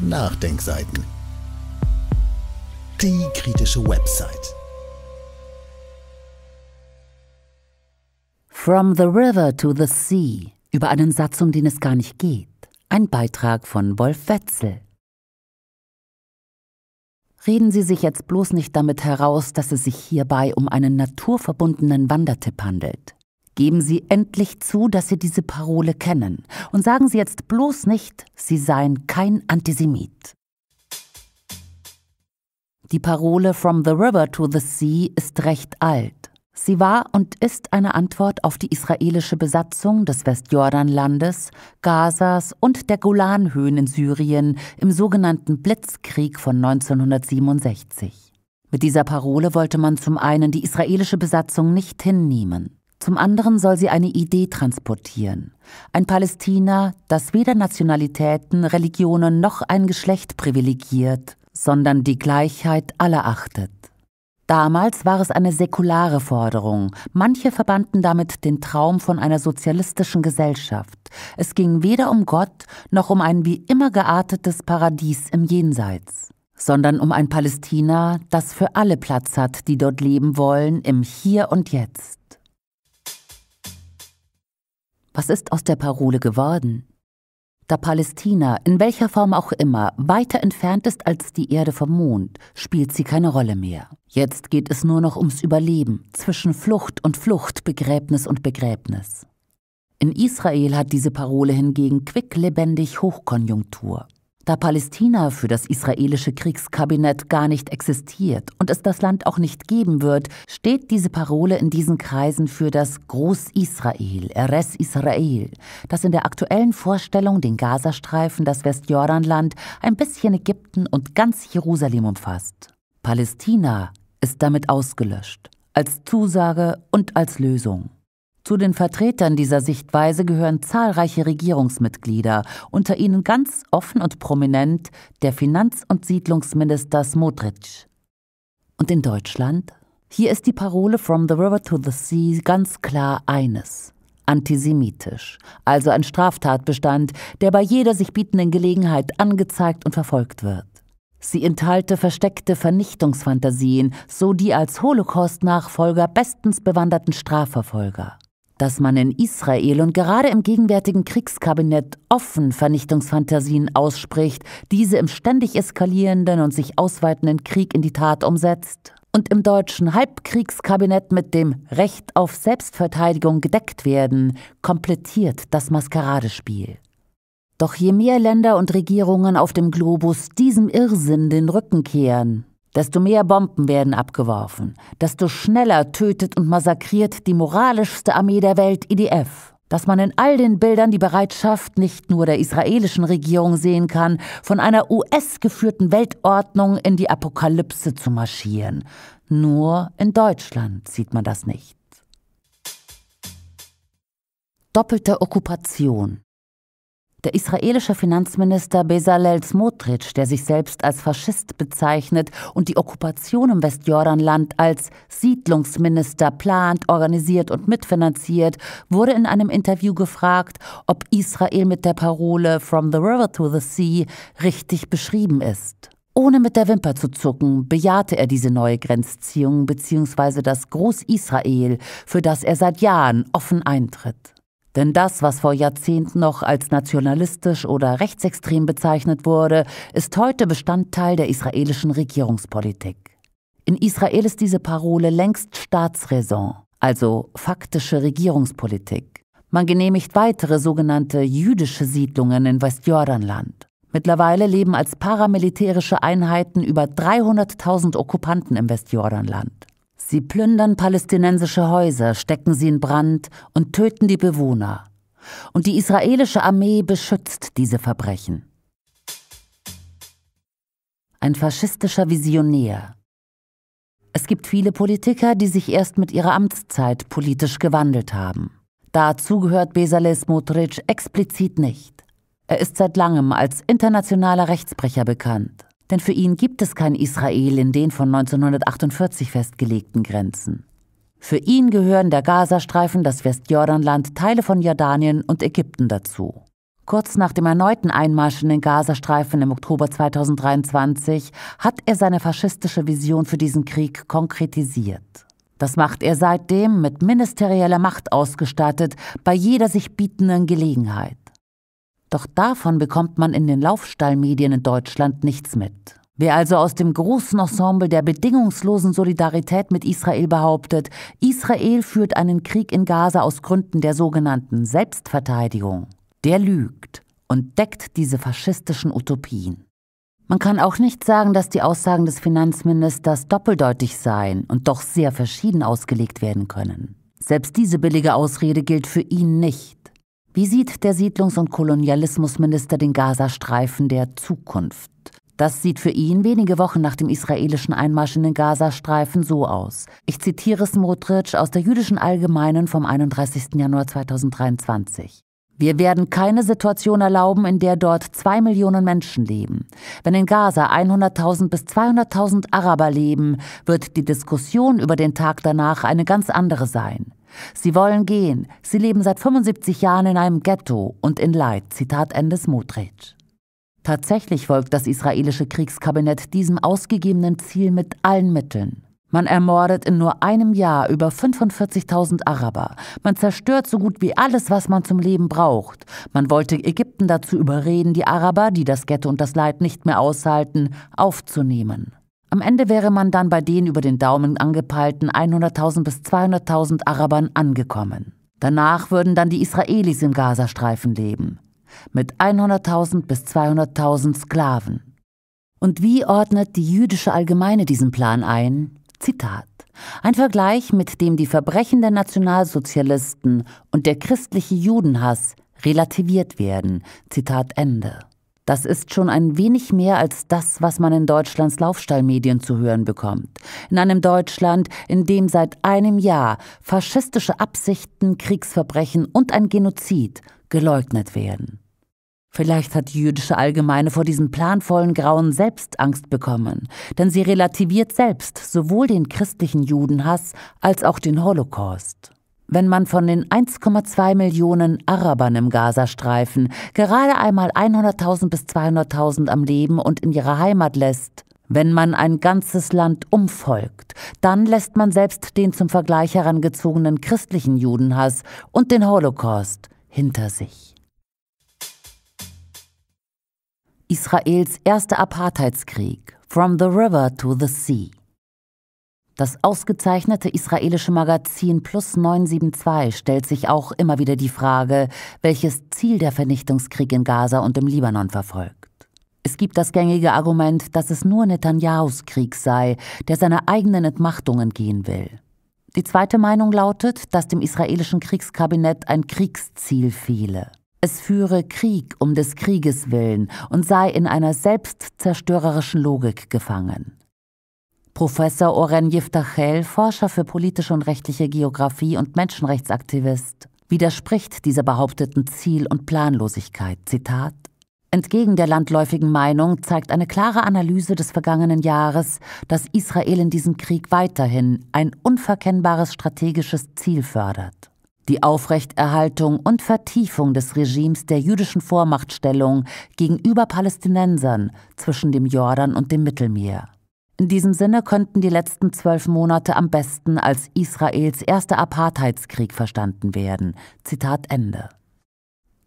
Nachdenkseiten. Die kritische Website. From the River to the Sea. Über einen Satz, um den es gar nicht geht. Ein Beitrag von Wolf Wetzel. Reden Sie sich jetzt bloß nicht damit heraus, dass es sich hierbei um einen naturverbundenen Wandertipp handelt. Geben Sie endlich zu, dass Sie diese Parole kennen und sagen Sie jetzt bloß nicht, Sie seien kein Antisemit. Die Parole From the River to the Sea ist recht alt. Sie war und ist eine Antwort auf die israelische Besatzung des Westjordanlandes, Gazas und der Golanhöhen in Syrien im sogenannten Blitzkrieg von 1967. Mit dieser Parole wollte man zum einen die israelische Besatzung nicht hinnehmen. Zum anderen soll sie eine Idee transportieren. Ein Palästina, das weder Nationalitäten, Religionen noch ein Geschlecht privilegiert, sondern die Gleichheit aller achtet. Damals war es eine säkulare Forderung. Manche verbanden damit den Traum von einer sozialistischen Gesellschaft. Es ging weder um Gott noch um ein wie immer geartetes Paradies im Jenseits, sondern um ein Palästina, das für alle Platz hat, die dort leben wollen, im Hier und Jetzt. Was ist aus der Parole geworden? Da Palästina, in welcher Form auch immer, weiter entfernt ist als die Erde vom Mond, spielt sie keine Rolle mehr. Jetzt geht es nur noch ums Überleben, zwischen Flucht und Flucht, Begräbnis und Begräbnis. In Israel hat diese Parole hingegen quicklebendig Hochkonjunktur. Da Palästina für das israelische Kriegskabinett gar nicht existiert und es das Land auch nicht geben wird, steht diese Parole in diesen Kreisen für das Groß-Israel, Eres Israel, das in der aktuellen Vorstellung den Gazastreifen, das Westjordanland, ein bisschen Ägypten und ganz Jerusalem umfasst. Palästina ist damit ausgelöscht, als Zusage und als Lösung. Zu den Vertretern dieser Sichtweise gehören zahlreiche Regierungsmitglieder, unter ihnen ganz offen und prominent der Finanz- und Siedlungsminister Smotrich. Und in Deutschland? Hier ist die Parole From the River to the Sea ganz klar eines. Antisemitisch, also ein Straftatbestand, der bei jeder sich bietenden Gelegenheit angezeigt und verfolgt wird. Sie enthalte versteckte Vernichtungsfantasien, so die als Holocaust-Nachfolger bestens bewanderten Strafverfolger dass man in Israel und gerade im gegenwärtigen Kriegskabinett offen Vernichtungsfantasien ausspricht, diese im ständig eskalierenden und sich ausweitenden Krieg in die Tat umsetzt und im deutschen Halbkriegskabinett mit dem Recht auf Selbstverteidigung gedeckt werden, komplettiert das Maskeradespiel. Doch je mehr Länder und Regierungen auf dem Globus diesem Irrsinn den Rücken kehren, Desto mehr Bomben werden abgeworfen, desto schneller tötet und massakriert die moralischste Armee der Welt IDF. Dass man in all den Bildern die Bereitschaft nicht nur der israelischen Regierung sehen kann, von einer US-geführten Weltordnung in die Apokalypse zu marschieren. Nur in Deutschland sieht man das nicht. Doppelte Okkupation. Der israelische Finanzminister Bezalel Smotrich, der sich selbst als Faschist bezeichnet und die Okkupation im Westjordanland als Siedlungsminister plant, organisiert und mitfinanziert, wurde in einem Interview gefragt, ob Israel mit der Parole From the River to the Sea richtig beschrieben ist. Ohne mit der Wimper zu zucken, bejahte er diese neue Grenzziehung bzw. das Groß-Israel, für das er seit Jahren offen eintritt. Denn das, was vor Jahrzehnten noch als nationalistisch oder rechtsextrem bezeichnet wurde, ist heute Bestandteil der israelischen Regierungspolitik. In Israel ist diese Parole längst Staatsräson, also faktische Regierungspolitik. Man genehmigt weitere sogenannte jüdische Siedlungen in Westjordanland. Mittlerweile leben als paramilitärische Einheiten über 300.000 Okkupanten im Westjordanland. Sie plündern palästinensische Häuser, stecken sie in Brand und töten die Bewohner. Und die israelische Armee beschützt diese Verbrechen. Ein faschistischer Visionär. Es gibt viele Politiker, die sich erst mit ihrer Amtszeit politisch gewandelt haben. Dazu gehört Bezalel Smotrich explizit nicht. Er ist seit langem als internationaler Rechtsbrecher bekannt. Denn für ihn gibt es kein Israel in den von 1948 festgelegten Grenzen. Für ihn gehören der Gazastreifen, das Westjordanland, Teile von Jordanien und Ägypten dazu. Kurz nach dem erneuten Einmarsch in den Gazastreifen im Oktober 2023 hat er seine faschistische Vision für diesen Krieg konkretisiert. Das macht er seitdem mit ministerieller Macht ausgestattet, bei jeder sich bietenden Gelegenheit. Doch davon bekommt man in den Laufstallmedien in Deutschland nichts mit. Wer also aus dem großen Ensemble der bedingungslosen Solidarität mit Israel behauptet, Israel führt einen Krieg in Gaza aus Gründen der sogenannten Selbstverteidigung, der lügt und deckt diese faschistischen Utopien. Man kann auch nicht sagen, dass die Aussagen des Finanzministers doppeldeutig seien und doch sehr verschieden ausgelegt werden können. Selbst diese billige Ausrede gilt für ihn nicht. Wie sieht der Siedlungs- und Kolonialismusminister den Gazastreifen der Zukunft? Das sieht für ihn wenige Wochen nach dem israelischen Einmarsch in den Gazastreifen so aus. Ich zitiere Smotrich aus der jüdischen Allgemeinen vom 31. Januar 2023. Wir werden keine Situation erlauben, in der dort zwei Millionen Menschen leben. Wenn in Gaza 100.000 bis 200.000 Araber leben, wird die Diskussion über den Tag danach eine ganz andere sein. Sie wollen gehen. Sie leben seit 75 Jahren in einem Ghetto und in Leid. Zitat Ende Smotrich. Tatsächlich folgt das israelische Kriegskabinett diesem ausgegebenen Ziel mit allen Mitteln. Man ermordet in nur einem Jahr über 45.000 Araber. Man zerstört so gut wie alles, was man zum Leben braucht. Man wollte Ägypten dazu überreden, die Araber, die das Ghetto und das Leid nicht mehr aushalten, aufzunehmen. Am Ende wäre man dann bei den über den Daumen angepeilten 100.000 bis 200.000 Arabern angekommen. Danach würden dann die Israelis im Gazastreifen leben, mit 100.000 bis 200.000 Sklaven. Und wie ordnet die jüdische Allgemeine diesen Plan ein? Zitat. Ein Vergleich, mit dem die Verbrechen der Nationalsozialisten und der christliche Judenhass relativiert werden. Zitat Ende. Das ist schon ein wenig mehr als das, was man in Deutschlands Laufstallmedien zu hören bekommt. In einem Deutschland, in dem seit einem Jahr faschistische Absichten, Kriegsverbrechen und ein Genozid geleugnet werden. Vielleicht hat die jüdische Allgemeine vor diesem planvollen Grauen selbst Angst bekommen, denn sie relativiert selbst sowohl den christlichen Judenhass als auch den Holocaust. Wenn man von den 1,2 Millionen Arabern im Gazastreifen gerade einmal 100.000 bis 200.000 am Leben und in ihre Heimat lässt, wenn man ein ganzes Land umfolgt, dann lässt man selbst den zum Vergleich herangezogenen christlichen Judenhass und den Holocaust hinter sich. Israels erster Apartheidskrieg From the River to the Sea das ausgezeichnete israelische Magazin Plus 972 stellt sich auch immer wieder die Frage, welches Ziel der Vernichtungskrieg in Gaza und im Libanon verfolgt. Es gibt das gängige Argument, dass es nur Netanyahus Krieg sei, der seiner eigenen Entmachtung entgehen will. Die zweite Meinung lautet, dass dem israelischen Kriegskabinett ein Kriegsziel fehle. Es führe Krieg um des Krieges willen und sei in einer selbstzerstörerischen Logik gefangen. Professor Oren Yiftachel, Forscher für politische und rechtliche Geografie und Menschenrechtsaktivist, widerspricht dieser behaupteten Ziel- und Planlosigkeit. Zitat Entgegen der landläufigen Meinung zeigt eine klare Analyse des vergangenen Jahres, dass Israel in diesem Krieg weiterhin ein unverkennbares strategisches Ziel fördert. Die Aufrechterhaltung und Vertiefung des Regimes der jüdischen Vormachtstellung gegenüber Palästinensern zwischen dem Jordan und dem Mittelmeer. In diesem Sinne könnten die letzten zwölf Monate am besten als Israels erster Apartheidskrieg verstanden werden. Zitat Ende.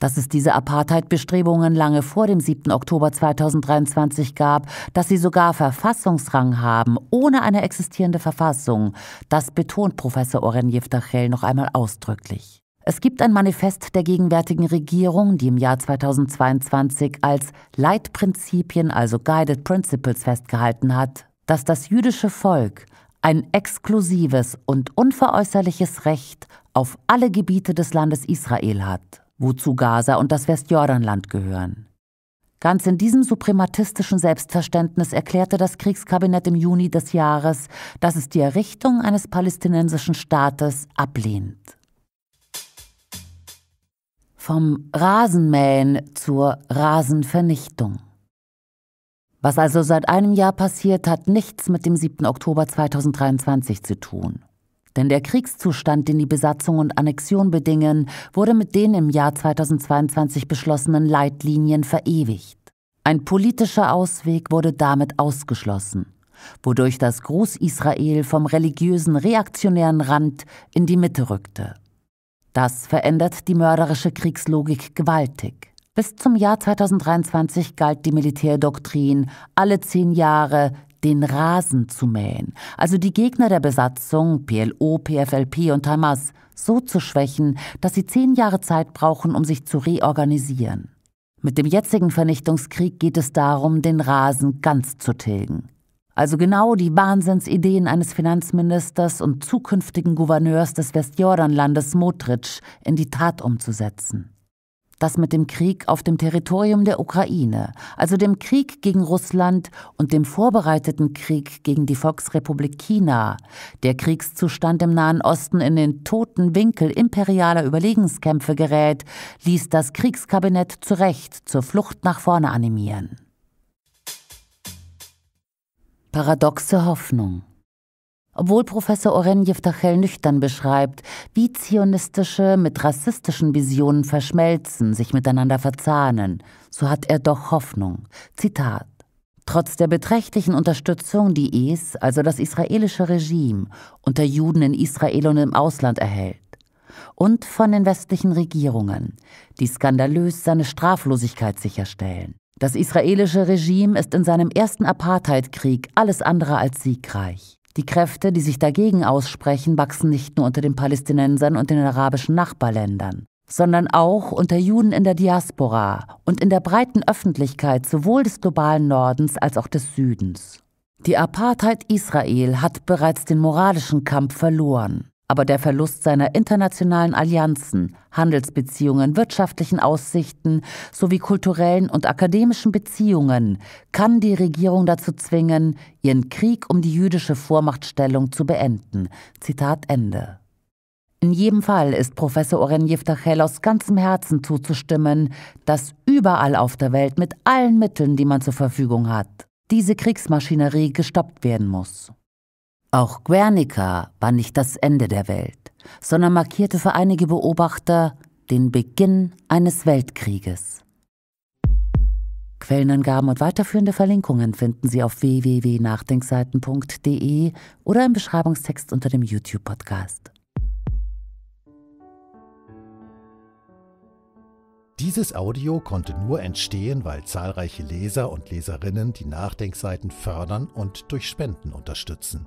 Dass es diese Apartheid-Bestrebungen lange vor dem 7. Oktober 2023 gab, dass sie sogar Verfassungsrang haben, ohne eine existierende Verfassung, das betont Professor Oren Yiftachel noch einmal ausdrücklich. Es gibt ein Manifest der gegenwärtigen Regierung, die im Jahr 2022 als Leitprinzipien, also Guided Principles, festgehalten hat dass das jüdische Volk ein exklusives und unveräußerliches Recht auf alle Gebiete des Landes Israel hat, wozu Gaza und das Westjordanland gehören. Ganz in diesem suprematistischen Selbstverständnis erklärte das Kriegskabinett im Juni des Jahres, dass es die Errichtung eines palästinensischen Staates ablehnt. Vom Rasenmähen zur Rasenvernichtung. Was also seit einem Jahr passiert, hat nichts mit dem 7. Oktober 2023 zu tun. Denn der Kriegszustand, den die Besatzung und Annexion bedingen, wurde mit den im Jahr 2022 beschlossenen Leitlinien verewigt. Ein politischer Ausweg wurde damit ausgeschlossen, wodurch das Groß-Israel vom religiösen reaktionären Rand in die Mitte rückte. Das verändert die mörderische Kriegslogik gewaltig. Bis zum Jahr 2023 galt die Militärdoktrin, alle zehn Jahre den Rasen zu mähen, also die Gegner der Besatzung, PLO, PFLP und Hamas, so zu schwächen, dass sie zehn Jahre Zeit brauchen, um sich zu reorganisieren. Mit dem jetzigen Vernichtungskrieg geht es darum, den Rasen ganz zu tilgen. Also genau die Wahnsinnsideen eines Finanzministers und zukünftigen Gouverneurs des Westjordanlandes Modric in die Tat umzusetzen das mit dem Krieg auf dem Territorium der Ukraine, also dem Krieg gegen Russland und dem vorbereiteten Krieg gegen die Volksrepublik China, der Kriegszustand im Nahen Osten in den toten Winkel imperialer Überlegenskämpfe gerät, ließ das Kriegskabinett zu Recht zur Flucht nach vorne animieren. Paradoxe Hoffnung obwohl Professor Orenjew Tachel nüchtern beschreibt, wie zionistische mit rassistischen Visionen verschmelzen, sich miteinander verzahnen, so hat er doch Hoffnung. Zitat. Trotz der beträchtlichen Unterstützung, die IS, also das israelische Regime, unter Juden in Israel und im Ausland erhält, und von den westlichen Regierungen, die skandalös seine Straflosigkeit sicherstellen. Das israelische Regime ist in seinem ersten Apartheidkrieg alles andere als siegreich. Die Kräfte, die sich dagegen aussprechen, wachsen nicht nur unter den Palästinensern und den arabischen Nachbarländern, sondern auch unter Juden in der Diaspora und in der breiten Öffentlichkeit sowohl des globalen Nordens als auch des Südens. Die Apartheid Israel hat bereits den moralischen Kampf verloren. Aber der Verlust seiner internationalen Allianzen, Handelsbeziehungen, wirtschaftlichen Aussichten sowie kulturellen und akademischen Beziehungen kann die Regierung dazu zwingen, ihren Krieg um die jüdische Vormachtstellung zu beenden. Zitat Ende. In jedem Fall ist Professor Oren Yiftachel aus ganzem Herzen zuzustimmen, dass überall auf der Welt mit allen Mitteln, die man zur Verfügung hat, diese Kriegsmaschinerie gestoppt werden muss. Auch Guernica war nicht das Ende der Welt, sondern markierte für einige Beobachter den Beginn eines Weltkrieges. Quellenangaben und weiterführende Verlinkungen finden Sie auf www.nachdenkseiten.de oder im Beschreibungstext unter dem YouTube-Podcast. Dieses Audio konnte nur entstehen, weil zahlreiche Leser und Leserinnen die Nachdenkseiten fördern und durch Spenden unterstützen.